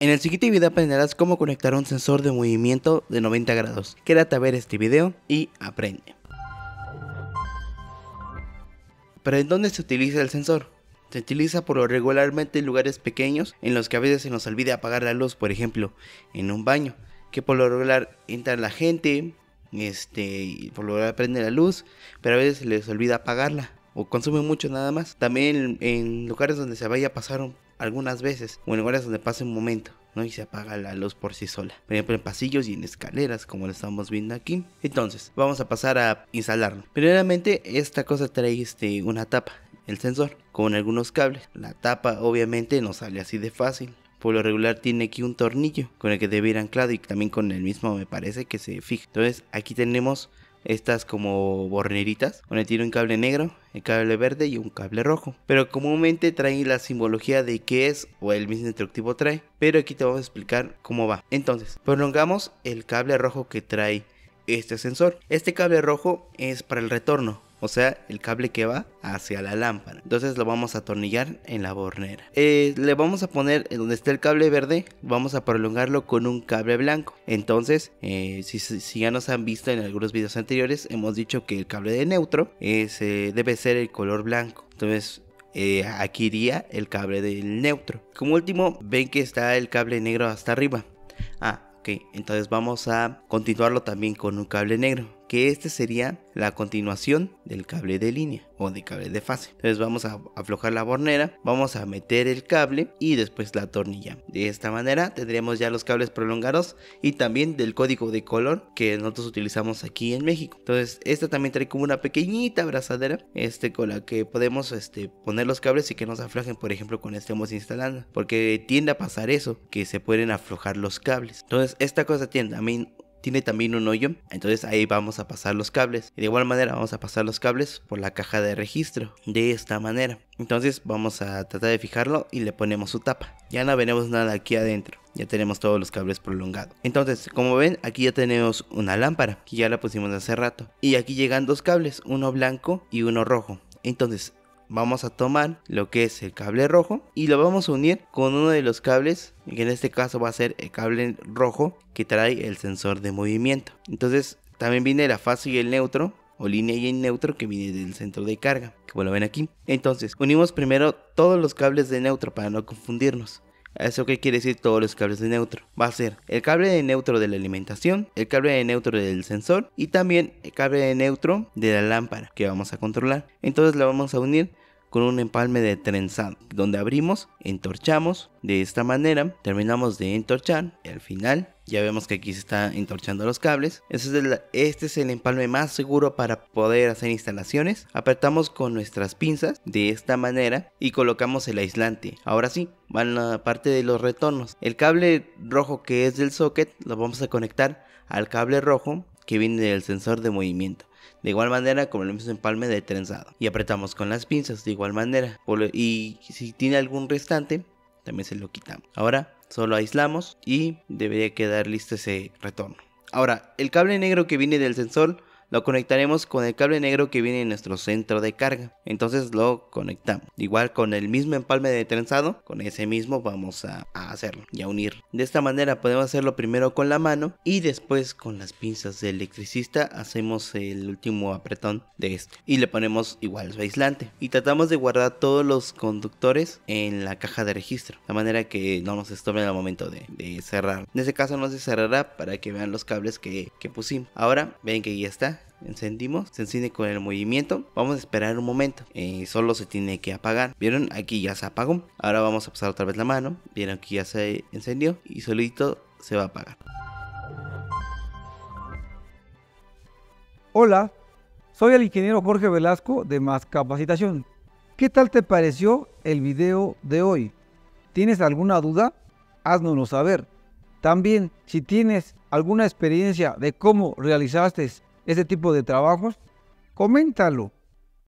En el siguiente video aprenderás cómo conectar un sensor de movimiento de 90 grados. Quédate a ver este video y aprende. ¿Pero en dónde se utiliza el sensor? Se utiliza por lo regularmente en lugares pequeños en los que a veces se nos olvida apagar la luz, por ejemplo, en un baño, que por lo regular entra la gente, este, y por lo regular prende la luz, pero a veces se les olvida apagarla o consume mucho nada más. También en lugares donde se vaya a pasar un algunas veces o en lugares donde pasa un momento. ¿no? y se apaga la luz por sí sola. Por ejemplo, en pasillos y en escaleras, como lo estamos viendo aquí. Entonces, vamos a pasar a instalarlo. Primeramente, esta cosa trae este, una tapa, el sensor, con algunos cables. La tapa obviamente no sale así de fácil. Por lo regular tiene aquí un tornillo con el que debe ir anclado y también con el mismo me parece que se fija. Entonces, aquí tenemos estas como borneritas, donde tiene un cable negro, el cable verde y un cable rojo. Pero comúnmente traen la simbología de qué es o el mismo instructivo trae, pero aquí te vamos a explicar cómo va. Entonces, prolongamos el cable rojo que trae este ascensor. Este cable rojo es para el retorno, o sea, el cable que va hacia la lámpara. Entonces lo vamos a atornillar en la bornera. Eh, le vamos a poner en donde está el cable verde, vamos a prolongarlo con un cable blanco. Entonces, eh, si, ya nos han visto en algunos videos anteriores, hemos dicho que el cable de neutro debe ser el color blanco. Entonces, eh, aquí iría el cable del neutro. Como último, ven que está el cable negro hasta arriba. Ah, ok. Entonces vamos a continuarlo también con un cable negro que este sería la continuación del cable de línea o de cable de fase. Entonces vamos a aflojar la bornera, vamos a meter el cable y después la tornilla. De esta manera tendríamos ya los cables prolongados y también del código de color que nosotros utilizamos aquí en México. Entonces esta también trae como una pequeñita abrazadera este, con la que podemos este, poner los cables y que nos aflojen por ejemplo cuando este estemos instalando. Porque tiende a pasar eso, que se pueden aflojar los cables. Entonces esta cosa tiende a mí tiene también un hoyo, entonces ahí vamos a pasar los cables. de igual manera vamos a pasar los cables por la caja de registro, de esta manera. Entonces vamos a tratar de fijarlo y le ponemos su tapa. Ya no veremos nada aquí adentro, ya tenemos todos los cables prolongados. Entonces, como ven, aquí ya tenemos una lámpara, que ya la pusimos hace rato. Y aquí llegan dos cables, uno blanco y uno rojo. Entonces, vamos a tomar lo que es el cable rojo y lo vamos a unir con uno de los cables que en este caso va a ser el cable rojo que trae el sensor de movimiento entonces también viene la fase y el neutro o línea y el neutro que viene del centro de carga, como lo ven aquí. Entonces, unimos primero todos los cables de neutro para no confundirnos. ¿Eso qué quiere decir todos los cables de neutro? Va a ser el cable de neutro de la alimentación, el cable de neutro del sensor y también el cable de neutro de la lámpara que vamos a controlar. Entonces la vamos a unir con un empalme de trenzado, donde abrimos, entorchamos, de esta manera terminamos de entorchar, al final ya vemos que aquí se está entorchando los cables. Este es, el, este es, el, empalme más seguro para poder hacer instalaciones. Apretamos con nuestras pinzas de esta manera y colocamos el aislante. Ahora sí, van la parte de los retornos. El cable rojo que es del socket lo vamos a conectar al cable rojo que viene del sensor de movimiento. De igual manera como el mismo empalme de trenzado. Y apretamos con las pinzas de igual manera. Y si tiene algún restante, también se lo quitamos. Ahora solo aislamos y debería quedar listo ese retorno. Ahora, el cable negro que viene del sensor lo conectaremos con el cable negro que viene en nuestro centro de carga. Entonces lo conectamos. Igual con el mismo empalme de trenzado, con ese mismo vamos a, hacerlo y a unir. De esta manera podemos hacerlo primero con la mano y después con las pinzas de electricista hacemos el último apretón de esto y le ponemos igual su aislante. Y tratamos de guardar todos los conductores en la caja de registro, de manera que no nos estorbe al momento de, cerrar. En este caso no se cerrará para que vean los cables que, que pusimos. Ahora ven que ya está encendimos, se enciende con el movimiento. Vamos a esperar un momento. Eh, solo se tiene que apagar. ¿Vieron? Aquí ya se apagó. Ahora vamos a pasar otra vez la mano. ¿Vieron? Aquí ya se encendió y solito se va a apagar. Hola, soy el ingeniero Jorge Velasco de Más Capacitación. ¿Qué tal te pareció el video de hoy? ¿Tienes alguna duda? Haznoslo saber. También, si tienes alguna experiencia de cómo realizaste ese tipo de trabajos, coméntalo.